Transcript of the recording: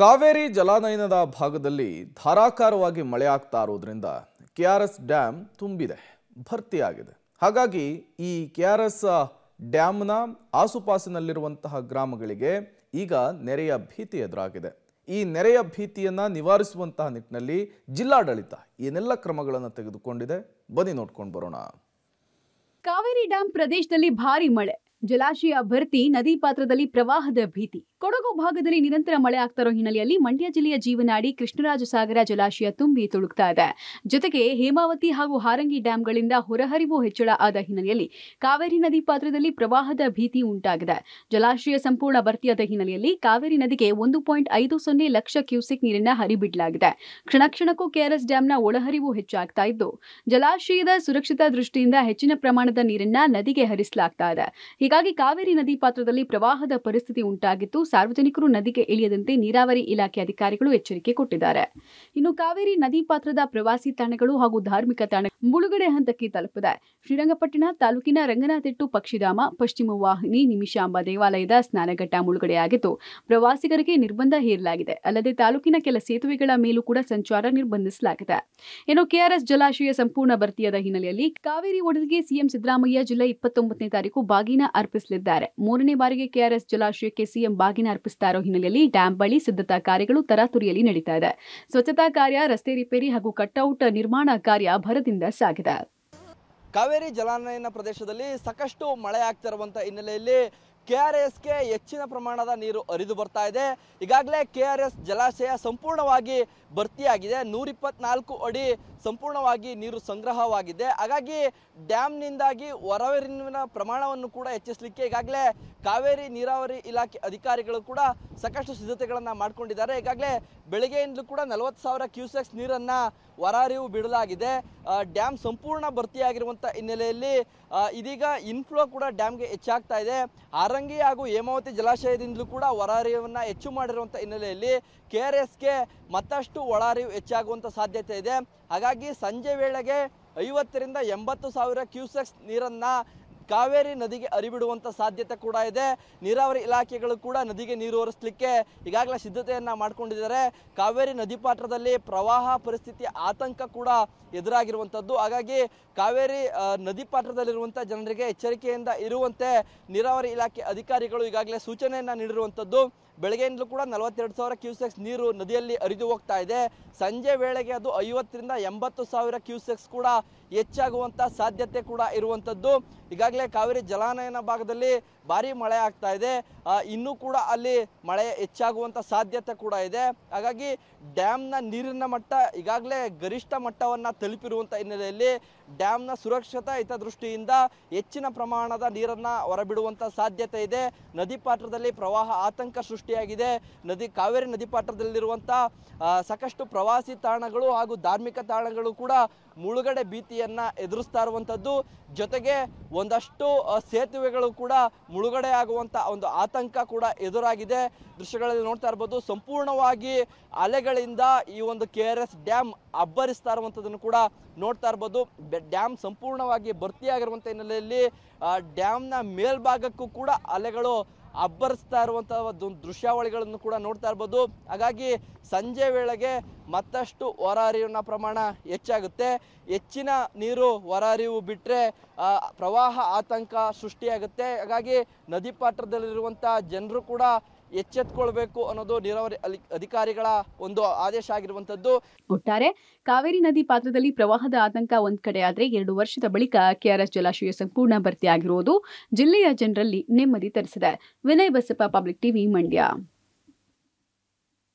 ಕಾವೇರಿ ಜಲಾನಯನದ ಭಾಗದಲ್ಲಿ ಧಾರಾಕಾರವಾಗಿ ಮಳೆ ಆಗ್ತಾ ಇರೋದ್ರಿಂದ ಕೆ ಆರ್ ಎಸ್ ಡ್ಯಾಮ್ ತುಂಬಿದೆ ಭರ್ತಿಯಾಗಿದೆ ಹಾಗಾಗಿ ಈ ಕೆ ಆರ್ ಎಸ್ ಡ್ಯಾಮ್ನ ಆಸುಪಾಸಿನಲ್ಲಿರುವಂತಹ ಗ್ರಾಮಗಳಿಗೆ ಈಗ ನೆರೆಯ ಭೀತಿ ಎದುರಾಗಿದೆ ಈ ನೆರೆಯ ಭೀತಿಯನ್ನು ನಿವಾರಿಸುವಂತಹ ನಿಟ್ಟಿನಲ್ಲಿ ಜಿಲ್ಲಾಡಳಿತ ಏನೆಲ್ಲ ಕ್ರಮಗಳನ್ನು ತೆಗೆದುಕೊಂಡಿದೆ ಬನ್ನಿ ನೋಡ್ಕೊಂಡು ಬರೋಣ ಕಾವೇರಿ ಡ್ಯಾಂ ಪ್ರದೇಶದಲ್ಲಿ ಭಾರಿ ಮಳೆ ಜಲಾಶಯ ಭರ್ತಿ ನದಿ ಪಾತ್ರದಲ್ಲಿ ಪ್ರವಾಹದ ಭೀತಿ ಕೊಡಗು ಭಾಗದಲ್ಲಿ ನಿರಂತರ ಮಳೆ ಆಗ್ತಾ ಇರೋ ಹಿನ್ನೆಲೆಯಲ್ಲಿ ಮಂಡ್ಯ ಜಿಲ್ಲೆಯ ಜೀವನಾಡಿ ಕೃಷ್ಣರಾಜ ಸಾಗರ ಜಲಾಶಯ ತುಂಬಿ ತುಳುಕ್ತಾ ಇದೆ ಜೊತೆಗೆ ಹೇಮಾವತಿ ಹಾಗೂ ಹಾರಂಗಿ ಡ್ಯಾಂಗಳಿಂದ ಹೊರಹರಿವು ಹೆಚ್ಚಳ ಆದ ಹಿನ್ನೆಲೆಯಲ್ಲಿ ಕಾವೇರಿ ನದಿ ಪಾತ್ರದಲ್ಲಿ ಪ್ರವಾಹದ ಭೀತಿ ಉಂಟಾಗಿದೆ ಜಲಾಶಯ ಸಂಪೂರ್ಣ ಭರ್ತಿಯಾದ ಹಿನ್ನೆಲೆಯಲ್ಲಿ ಕಾವೇರಿ ನದಿಗೆ ಒಂದು ಪಾಯಿಂಟ್ ಐದು ಸೊನ್ನೆ ಲಕ್ಷ ಕ್ಯೂಸೆಕ್ ನೀರನ್ನ ಹರಿಬಿಡಲಾಗಿದೆ ಕ್ಷಣ ಕ್ಷಣಕ್ಕೂ ಕೆಆರ್ಎಸ್ ಡ್ಯಾಂನ ಒಳಹರಿವು ಹೆಚ್ಚಾಗ್ತಾ ಇದ್ದು ಜಲಾಶಯದ ಸುರಕ್ಷತಾ ದೃಷ್ಟಿಯಿಂದ ಹೆಚ್ಚಿನ ಪ್ರಮಾಣದ ನೀರನ್ನ ನದಿಗೆ ಹರಿಸಲಾಗ್ತಾ ಇದೆ ಹೀಗಾಗಿ ಕಾವೇರಿ ನದಿ ಪಾತ್ರದಲ್ಲಿ ಪ್ರವಾಹದ ಪರಿಸ್ಥಿತಿ ಉಂಟಾಗಿತ್ತು ಸಾರ್ವಜನಿಕರು ನದಿಗೆ ಇಳಿಯದಂತೆ ನೀರಾವರಿ ಇಲಾಖೆ ಅಧಿಕಾರಿಗಳು ಎಚ್ಚರಿಕೆ ಕೊಟ್ಟಿದ್ದಾರೆ ಇನ್ನು ಕಾವೇರಿ ನದಿ ಪಾತ್ರದ ಪ್ರವಾಸಿ ತಾಣಗಳು ಹಾಗೂ ಧಾರ್ಮಿಕ ತಾಣ ಮುಳುಗಡೆ ಹಂತಕ್ಕೆ ತಲುಪಿದೆ ಶ್ರೀರಂಗಪಟ್ಟಣ ತಾಲೂಕಿನ ರಂಗನಾಥೆಟ್ಟು ಪಕ್ಷಿಧಾಮ ಪಶ್ಚಿಮ ವಾಹಿನಿ ನಿಮಿಷಾಂಬ ದೇವಾಲಯದ ಸ್ನಾನಘಟ್ಟ ಮುಳುಗಡೆಯಾಗಿದ್ದು ಪ್ರವಾಸಿಗರಿಗೆ ನಿರ್ಬಂಧ ಹೇರಲಾಗಿದೆ ಅಲ್ಲದೆ ತಾಲೂಕಿನ ಕೆಲ ಸೇತುವೆಗಳ ಮೇಲೂ ಕೂಡ ಸಂಚಾರ ನಿರ್ಬಂಧಿಸಲಾಗಿದೆ ಇನ್ನು ಕೆಆರ್ಎಸ್ ಜಲಾಶಯ ಸಂಪೂರ್ಣ ಭರ್ತಿಯಾದ ಹಿನ್ನೆಲೆಯಲ್ಲಿ ಕಾವೇರಿ ಒಡೆದಿಗೆ ಸಿಎಂ ಸಿದ್ದರಾಮಯ್ಯ ಜುಲೈ ಇಪ್ಪತ್ತೊಂಬತ್ತನೇ ತಾರೀಕು ಬಾಗಿನ ಅರ್ಪಿಸಲಿದ್ದಾರೆ ಮೂರನೇ ಬಾರಿಗೆ ಕೆಆರ್ಎಸ್ ಜಲಾಶಯಕ್ಕೆ ಸಿಎಂ ಬಾಗಿನ ಕಾಳಜಿನ ಅರ್ಪಿಸ್ತಾ ಇರೋ ಹಿನ್ನೆಲೆಯಲ್ಲಿ ಡ್ಯಾಂ ಬಳಿ ಸಿದ್ಧತಾ ಕಾರ್ಯಗಳು ತರಾತುರಿಯಲ್ಲಿ ನಡೀತಾ ಇದೆ ಸ್ವಚ್ಛತಾ ಕಾರ್ಯ ರಸ್ತೆ ರಿಪೇರಿ ಹಾಗೂ ಕಟ್ಔಟ್ ನಿರ್ಮಾಣ ಕಾರ್ಯ ಭರದಿಂದ ಸಾಗಿದೆ ಕಾವೇರಿ ಜಲಾನಯನ ಪ್ರದೇಶದಲ್ಲಿ ಸಾಕಷ್ಟು ಮಳೆ ಇರುವಂತಹ ಹಿನ್ನೆಲೆಯಲ್ಲಿ ಕೆ ಆರ್ ಎಸ್ಗೆ ಹೆಚ್ಚಿನ ಪ್ರಮಾಣದ ನೀರು ಹರಿದು ಬರ್ತಾ ಇದೆ ಈಗಾಗಲೇ ಕೆ ಆರ್ ಎಸ್ ಜಲಾಶಯ ಸಂಪೂರ್ಣವಾಗಿ ಭರ್ತಿಯಾಗಿದೆ ನೂರಿಪ್ಪತ್ನಾಲ್ಕು ಅಡಿ ಸಂಪೂರ್ಣವಾಗಿ ನೀರು ಸಂಗ್ರಹವಾಗಿದೆ ಹಾಗಾಗಿ ಡ್ಯಾಮ್ನಿಂದಾಗಿ ಹೊರವರಿನ ಪ್ರಮಾಣವನ್ನು ಕೂಡ ಹೆಚ್ಚಿಸಲಿಕ್ಕೆ ಈಗಾಗಲೇ ಕಾವೇರಿ ನೀರಾವರಿ ಇಲಾಖೆ ಅಧಿಕಾರಿಗಳು ಕೂಡ ಸಾಕಷ್ಟು ಸಿದ್ಧತೆಗಳನ್ನು ಮಾಡಿಕೊಂಡಿದ್ದಾರೆ ಈಗಾಗಲೇ ಬೆಳಗ್ಗೆಯಿಂದಲೂ ಕೂಡ ನಲವತ್ತು ಸಾವಿರ ಕ್ಯೂಸೆಕ್ಸ್ ನೀರನ್ನು ಹೊರಹರಿವು ಬಿಡಲಾಗಿದೆ ಡ್ಯಾಮ್ ಸಂಪೂರ್ಣ ಭರ್ತಿಯಾಗಿರುವಂಥ ಹಿನ್ನೆಲೆಯಲ್ಲಿ ಇದೀಗ ಇನ್ಫ್ಲೋ ಕೂಡ ಡ್ಯಾಮ್ಗೆ ಹೆಚ್ಚಾಗ್ತಾ ಇದೆ ಆರ್ ಹಾರಂಗಿ ಹಾಗೂ ಹೇಮಾವತಿ ಜಲಾಶಯದಿಂದಲೂ ಕೂಡ ಹೊರಹರಿವನ್ನು ಹೆಚ್ಚು ಮಾಡಿರುವಂಥ ಹಿನ್ನೆಲೆಯಲ್ಲಿ ಕೆ ಆರ್ ಎಸ್ಗೆ ಮತ್ತಷ್ಟು ಒಳಹರಿವು ಹೆಚ್ಚಾಗುವಂಥ ಸಾಧ್ಯತೆ ಇದೆ ಹಾಗಾಗಿ ಸಂಜೆ ವೇಳೆಗೆ ಐವತ್ತರಿಂದ ಎಂಬತ್ತು ಸಾವಿರ ಕ್ಯೂಸೆಕ್ಸ್ ನೀರನ್ನು ಕಾವೇರಿ ನದಿಗೆ ಹರಿಬಿಡುವಂಥ ಸಾಧ್ಯತೆ ಕೂಡ ಇದೆ ನೀರಾವರಿ ಇಲಾಖೆಗಳು ಕೂಡ ನದಿಗೆ ನೀರು ಹರಿಸಲಿಕ್ಕೆ ಈಗಾಗಲೇ ಸಿದ್ಧತೆಯನ್ನು ಮಾಡಿಕೊಂಡಿದ್ದಾರೆ ಕಾವೇರಿ ನದಿ ಪಾತ್ರದಲ್ಲಿ ಪ್ರವಾಹ ಪರಿಸ್ಥಿತಿ ಆತಂಕ ಕೂಡ ಎದುರಾಗಿರುವಂಥದ್ದು ಹಾಗಾಗಿ ಕಾವೇರಿ ನದಿ ಪಾತ್ರದಲ್ಲಿರುವಂಥ ಜನರಿಗೆ ಎಚ್ಚರಿಕೆಯಿಂದ ಇರುವಂತೆ ನೀರಾವರಿ ಇಲಾಖೆ ಅಧಿಕಾರಿಗಳು ಈಗಾಗಲೇ ಸೂಚನೆಯನ್ನು ನೀಡಿರುವಂಥದ್ದು ಬೆಳಗ್ಗೆಯಿಂದಲೂ ಕೂಡ ನಲವತ್ತೆರಡು ಸಾವಿರ ಕ್ಯೂಸೆಕ್ಸ್ ನೀರು ನದಿಯಲ್ಲಿ ಹರಿದು ಹೋಗ್ತಾ ಇದೆ ಸಂಜೆ ವೇಳೆಗೆ ಅದು ಐವತ್ತರಿಂದ ಎಂಬತ್ತು ಸಾವಿರ ಕ್ಯೂಸೆಕ್ಸ್ ಕೂಡ ಹೆಚ್ಚಾಗುವಂಥ ಸಾಧ್ಯತೆ ಕೂಡ ಇರುವಂಥದ್ದು ಈಗಾಗಲೇ ಈಗಾಗಲೇ ಕಾವೇರಿ ಜಲಾನಯನ ಭಾಗದಲ್ಲಿ ಭಾರಿ ಮಳೆ ಆಗ್ತಾ ಇದೆ ಇನ್ನೂ ಕೂಡ ಅಲ್ಲಿ ಮಳೆ ಹೆಚ್ಚಾಗುವಂಥ ಸಾಧ್ಯತೆ ಕೂಡ ಇದೆ ಹಾಗಾಗಿ ಡ್ಯಾಮ್ನ ನೀರಿನ ಮಟ್ಟ ಈಗಾಗಲೇ ಗರಿಷ್ಠ ಮಟ್ಟವನ್ನು ತಲುಪಿರುವಂಥ ಹಿನ್ನೆಲೆಯಲ್ಲಿ ಡ್ಯಾಮ್ನ ಸುರಕ್ಷತಾ ಹಿತದೃಷ್ಟಿಯಿಂದ ಹೆಚ್ಚಿನ ಪ್ರಮಾಣದ ನೀರನ್ನು ಹೊರಬಿಡುವಂಥ ಸಾಧ್ಯತೆ ಇದೆ ನದಿ ಪಾತ್ರದಲ್ಲಿ ಪ್ರವಾಹ ಆತಂಕ ಸೃಷ್ಟಿಯಾಗಿದೆ ನದಿ ಕಾವೇರಿ ನದಿ ಪಾತ್ರದಲ್ಲಿರುವಂಥ ಸಾಕಷ್ಟು ಪ್ರವಾಸಿ ತಾಣಗಳು ಹಾಗೂ ಧಾರ್ಮಿಕ ತಾಣಗಳು ಕೂಡ ಮುಳುಗಡೆ ಭೀತಿಯನ್ನು ಎದುರಿಸ್ತಾ ಇರುವಂಥದ್ದು ಜೊತೆಗೆ ಒಂದಷ್ಟು ಸಾಕಷ್ಟು ಸೇತುವೆಗಳು ಕೂಡ ಮುಳುಗಡೆ ಆಗುವಂತ ಒಂದು ಆತಂಕ ಕೂಡ ಎದುರಾಗಿದೆ ದೃಶ್ಯಗಳಲ್ಲಿ ನೋಡ್ತಾ ಇರ್ಬೋದು ಸಂಪೂರ್ಣವಾಗಿ ಅಲೆಗಳಿಂದ ಈ ಒಂದು ಕೆ ಆರ್ ಎಸ್ ಡ್ಯಾಮ್ ಅಬ್ಬರಿಸ್ತಾ ಇರುವಂತದನ್ನು ಕೂಡ ನೋಡ್ತಾ ಇರ್ಬೋದು ಡ್ಯಾಮ್ ಸಂಪೂರ್ಣವಾಗಿ ಭರ್ತಿಯಾಗಿರುವಂಥ ಹಿನ್ನೆಲೆಯಲ್ಲಿ ಡ್ಯಾಮ್ನ ಮೇಲ್ಭಾಗಕ್ಕೂ ಕೂಡ ಅಲೆಗಳು ಅಬ್ಬರಿಸ್ತಾ ಇರುವಂಥ ಒಂದು ದೃಶ್ಯಾವಳಿಗಳನ್ನು ಕೂಡ ನೋಡ್ತಾ ಇರ್ಬೋದು ಹಾಗಾಗಿ ಸಂಜೆ ವೇಳೆಗೆ ಮತ್ತಷ್ಟು ಹೊರಹರಿವಿನ ಪ್ರಮಾಣ ಹೆಚ್ಚಾಗುತ್ತೆ ಹೆಚ್ಚಿನ ನೀರು ಹೊರಹರಿವು ಬಿಟ್ಟರೆ ಪ್ರವಾಹ ಆತಂಕ ಸೃಷ್ಟಿಯಾಗುತ್ತೆ ಹಾಗಾಗಿ ನದಿ ಪಾತ್ರದಲ್ಲಿರುವಂಥ ಜನರು ಕೂಡ ಎಚ್ಚೆತ್ಕೊಳ್ಬೇಕು ಅನ್ನೋದು ನೀರಾವರಿ ಅಧಿಕಾರಿಗಳ ಒಂದು ಆದೇಶ ಆಗಿರುವಂತದ್ದು ಒಟ್ಟಾರೆ ಕಾವೇರಿ ನದಿ ಪಾತ್ರದಲ್ಲಿ ಪ್ರವಾಹದ ಆತಂಕ ಒಂದ್ ಕಡೆ ಆದ್ರೆ ಎರಡು ವರ್ಷದ ಬಳಿಕ ಕೆಆರ್ಎಸ್ ಜಲಾಶಯ ಸಂಪೂರ್ಣ ಭರ್ತಿಯಾಗಿರುವುದು ಜಿಲ್ಲೆಯ ಜನರಲ್ಲಿ ನೆಮ್ಮದಿ ತರಿಸಿದೆ ವಿನಯ್ ಬಸಪ್ಪ ಪಬ್ಲಿಕ್ ಟಿವಿ ಮಂಡ್ಯ